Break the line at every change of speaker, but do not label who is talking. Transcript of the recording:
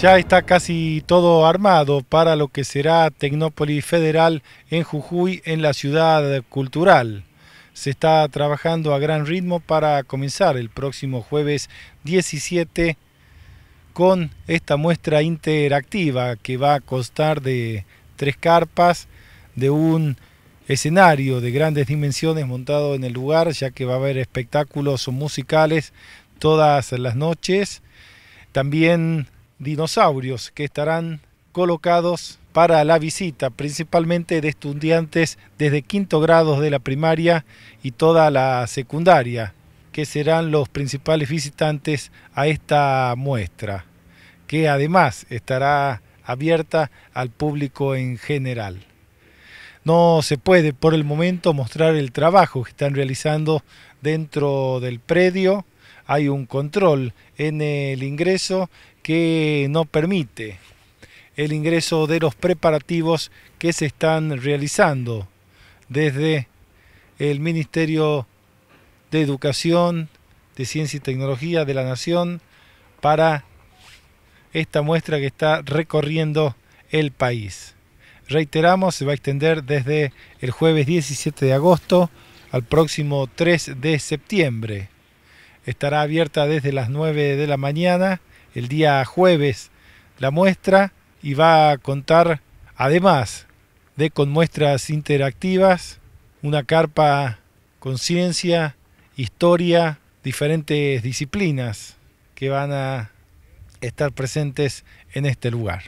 Ya está casi todo armado para lo que será Tecnópolis Federal en Jujuy, en la ciudad cultural. Se está trabajando a gran ritmo para comenzar el próximo jueves 17 con esta muestra interactiva que va a constar de tres carpas, de un escenario de grandes dimensiones montado en el lugar, ya que va a haber espectáculos musicales todas las noches. También dinosaurios que estarán colocados para la visita, principalmente de estudiantes desde quinto grado de la primaria y toda la secundaria, que serán los principales visitantes a esta muestra, que además estará abierta al público en general. No se puede por el momento mostrar el trabajo que están realizando dentro del predio, hay un control en el ingreso que no permite el ingreso de los preparativos que se están realizando desde el Ministerio de Educación, de Ciencia y Tecnología de la Nación para esta muestra que está recorriendo el país. Reiteramos, se va a extender desde el jueves 17 de agosto al próximo 3 de septiembre estará abierta desde las 9 de la mañana el día jueves la muestra y va a contar además de con muestras interactivas una carpa con ciencia, historia, diferentes disciplinas que van a estar presentes en este lugar.